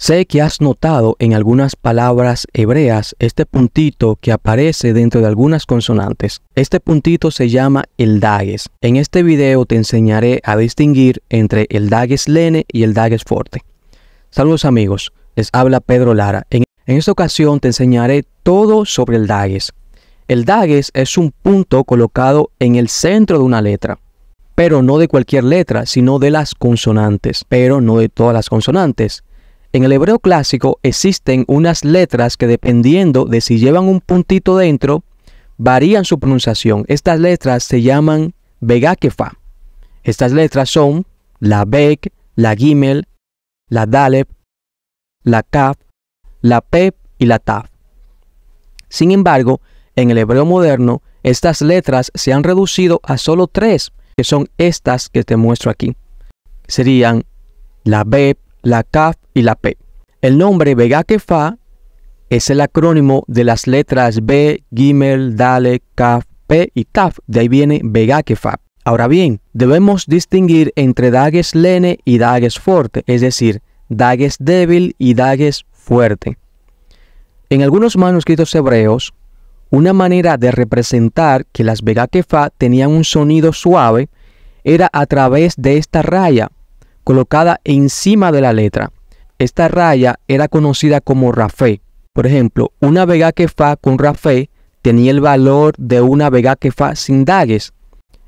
Sé que has notado en algunas palabras hebreas este puntito que aparece dentro de algunas consonantes. Este puntito se llama el dagues En este video te enseñaré a distinguir entre el dagues lene y el dagues forte. Saludos amigos, les habla Pedro Lara. En, esta ocasión te enseñaré todo sobre el dagues El dagues es un punto colocado en el centro de una letra pero no de cualquier letra, sino de las consonantes, pero no de todas las consonantes. En el hebreo clásico existen unas letras que dependiendo de si llevan un puntito dentro, varían su pronunciación. Estas letras se llaman begakefa. Estas letras son la beg, la gimel, la daleb, la kaf, la pep y la taf. Sin embargo, en el hebreo moderno, estas letras se han reducido a solo tres, que son estas que te muestro aquí. Serían la beb, la kaf y la P. El nombre Vega es el acrónimo de las letras B, Gimel, Dale, Kaf, P y Taf. De ahí viene Vega Ahora bien, debemos distinguir entre Dagues Lene y Dagues Forte, es decir, Dagues débil y Dagues fuerte. En algunos manuscritos hebreos, una manera de representar que las Vega tenían un sonido suave era a través de esta raya colocada encima de la letra. Esta raya era conocida como rafe. Por ejemplo, una vega que fa con rafe tenía el valor de una vega que fa sin dagues.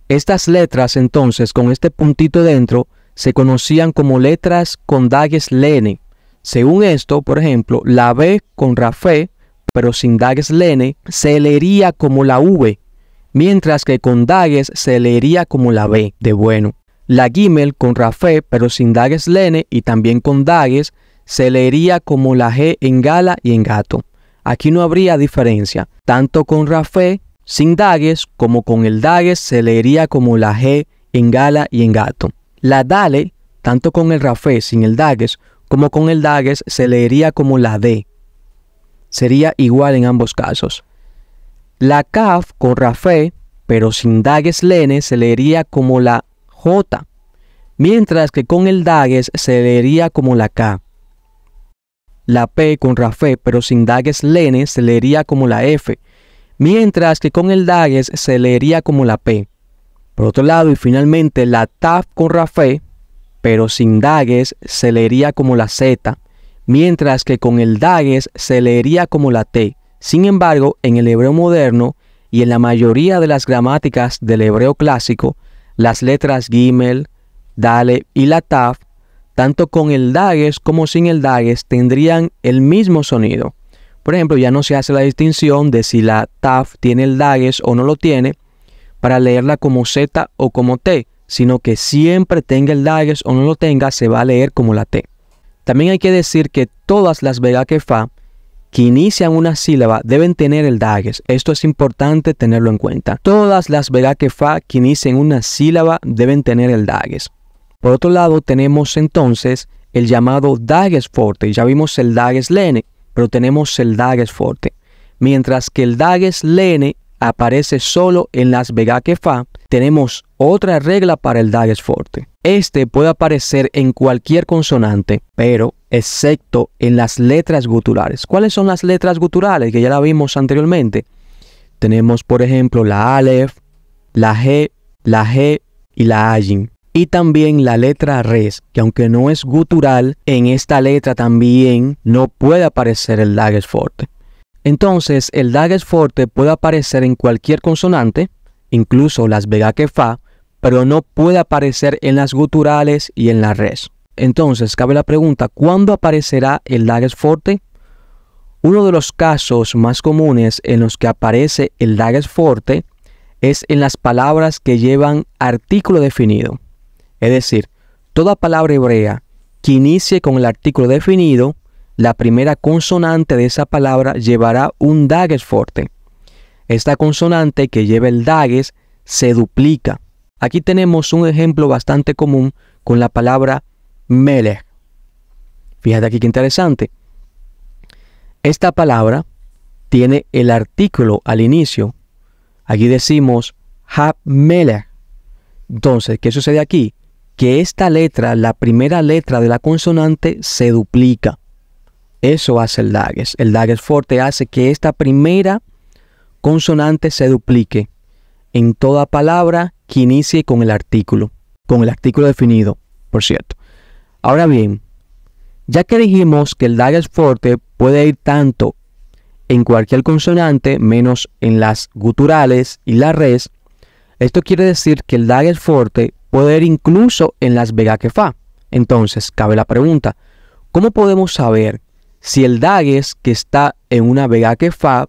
Estas letras entonces con este puntito dentro se conocían como letras con dagues lene. Según esto, por ejemplo, la B con rafé, pero sin dagues lene, se leería como la V, mientras que con dagues se leería como la B de bueno. La gimel con rafé, pero sin dagues lene y también con dagues, se leería como la G en gala y en gato. Aquí no habría diferencia. Tanto con Rafé sin dagues como con el dagues se leería como la G en gala y en gato. La dale, tanto con el Rafé sin el dagues como con el dagues se leería como la D. Sería igual en ambos casos. La caf con Rafé pero sin dagues lene se leería como la J, mientras que con el dagues se leería como la K. La P con Rafe, pero sin dagues lene se leería como la F, mientras que con el dagues se leería como la P. Por otro lado, y finalmente la Taf con Rafé, pero sin dagues se leería como la Z, mientras que con el dagues se leería como la T. Sin embargo, en el hebreo moderno y en la mayoría de las gramáticas del hebreo clásico, las letras Gimel, Dale y la Taf tanto con el DAGES como sin el DAGES tendrían el mismo sonido. Por ejemplo, ya no se hace la distinción de si la TAF tiene el Dagues o no lo tiene para leerla como Z o como T, sino que siempre tenga el Dagues o no lo tenga, se va a leer como la T. También hay que decir que todas las vega que fa que inician una sílaba deben tener el DAGES. Esto es importante tenerlo en cuenta. Todas las vega que fa que inician una sílaba deben tener el DAGES. Por otro lado, tenemos entonces el llamado Dagesforte. Ya vimos el Dageslene, pero tenemos el Dagesforte. Mientras que el Dageslene aparece solo en las Fa, tenemos otra regla para el Dagesforte. Este puede aparecer en cualquier consonante, pero excepto en las letras guturales. ¿Cuáles son las letras guturales? Que ya la vimos anteriormente. Tenemos, por ejemplo, la ALEF, la G, la G y la Ayin y también la letra res, que aunque no es gutural, en esta letra también no puede aparecer el DAGESFORTE. forte. Entonces, el DAGESFORTE forte puede aparecer en cualquier consonante, incluso las vega que fa, pero no puede aparecer en las guturales y en la res. Entonces, cabe la pregunta, ¿cuándo aparecerá el DAGESFORTE? forte? Uno de los casos más comunes en los que aparece el DAGESFORTE forte es en las palabras que llevan artículo definido. Es decir, toda palabra hebrea que inicie con el artículo definido, la primera consonante de esa palabra llevará un dages fuerte. Esta consonante que lleva el dages se duplica. Aquí tenemos un ejemplo bastante común con la palabra melech. Fíjate aquí qué interesante. Esta palabra tiene el artículo al inicio. Aquí decimos hab melech. Entonces, ¿qué sucede aquí? que esta letra, la primera letra de la consonante, se duplica. Eso hace el Dagger. El Dagger Forte hace que esta primera consonante se duplique en toda palabra que inicie con el artículo, con el artículo definido, por cierto. Ahora bien, ya que dijimos que el Dagger Forte puede ir tanto en cualquier consonante menos en las guturales y la res, esto quiere decir que el Dagger Forte poder incluso en las fa Entonces, cabe la pregunta, ¿cómo podemos saber si el dagues que está en una vega Fa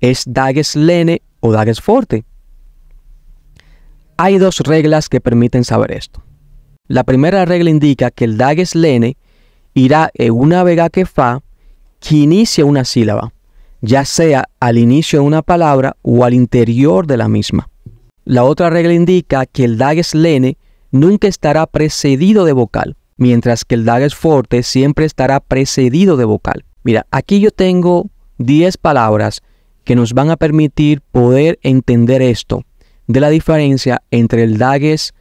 es dagues Lene o dagues Forte? Hay dos reglas que permiten saber esto. La primera regla indica que el dagues Lene irá en una Fa que inicia una sílaba, ya sea al inicio de una palabra o al interior de la misma. La otra regla indica que el dages lene nunca estará precedido de vocal, mientras que el dages forte siempre estará precedido de vocal. Mira, aquí yo tengo 10 palabras que nos van a permitir poder entender esto de la diferencia entre el dages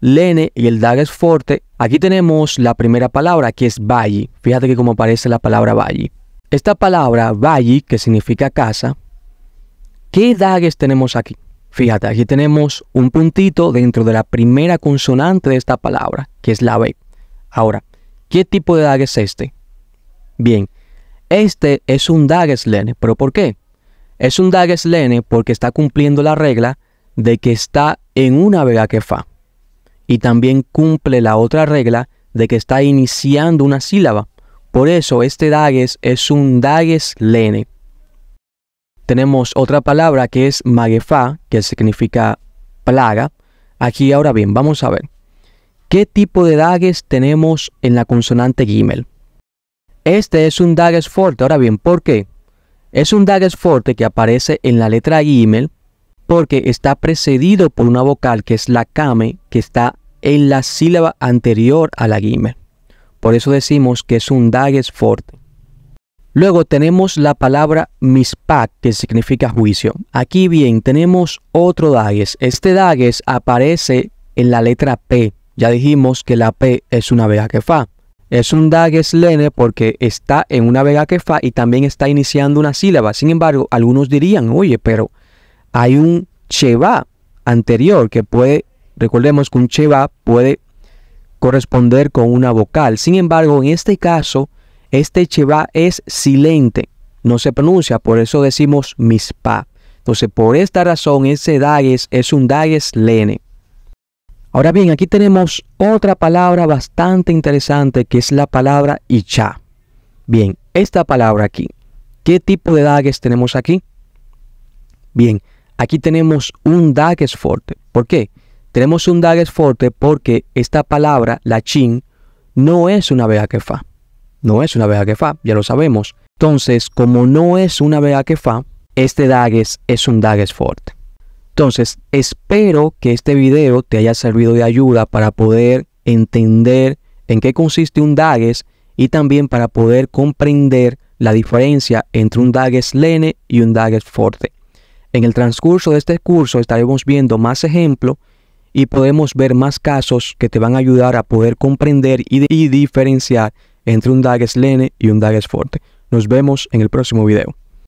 lene y el dages forte. Aquí tenemos la primera palabra que es valle. Fíjate que como aparece la palabra valle. Esta palabra valle, que significa casa, ¿qué dagues tenemos aquí? Fíjate, aquí tenemos un puntito dentro de la primera consonante de esta palabra, que es la B. Ahora, ¿qué tipo de dag es este? Bien, este es un lene. pero ¿por qué? Es un lene porque está cumpliendo la regla de que está en una vega que fa. Y también cumple la otra regla de que está iniciando una sílaba. Por eso este dages es un lene tenemos otra palabra que es magefa, que significa plaga. Aquí ahora bien, vamos a ver. ¿Qué tipo de dagues tenemos en la consonante gimel? Este es un dagues fuerte. Ahora bien, ¿por qué? Es un dagues fuerte que aparece en la letra gimel porque está precedido por una vocal que es la kame, que está en la sílaba anterior a la gimel. Por eso decimos que es un dagues fuerte. Luego tenemos la palabra mispat, que significa juicio. Aquí bien, tenemos otro dagues. Este dagues aparece en la letra P. Ya dijimos que la P es una vega que fa. Es un dagues lene porque está en una vega que fa y también está iniciando una sílaba. Sin embargo, algunos dirían, oye, pero hay un cheva anterior que puede, recordemos que un cheva puede corresponder con una vocal. Sin embargo, en este caso, este cheva es silente, no se pronuncia, por eso decimos Mispa. Entonces, por esta razón, ese dagues es un dagues Lene. Ahora bien, aquí tenemos otra palabra bastante interesante que es la palabra Icha. Bien, esta palabra aquí, ¿qué tipo de dagues tenemos aquí? Bien, aquí tenemos un dagues fuerte. ¿Por qué? Tenemos un dagues fuerte porque esta palabra, la Chin, no es una quefa no es una que fa, ya lo sabemos. Entonces, como no es una que fa, este Dagues es un Dagues forte. Entonces, espero que este video te haya servido de ayuda para poder entender en qué consiste un Dagues y también para poder comprender la diferencia entre un Dagues Lene y un Dagues Forte. En el transcurso de este curso estaremos viendo más ejemplos y podemos ver más casos que te van a ayudar a poder comprender y diferenciar entre un Dagues Lene y un Dagues Forte. Nos vemos en el próximo video.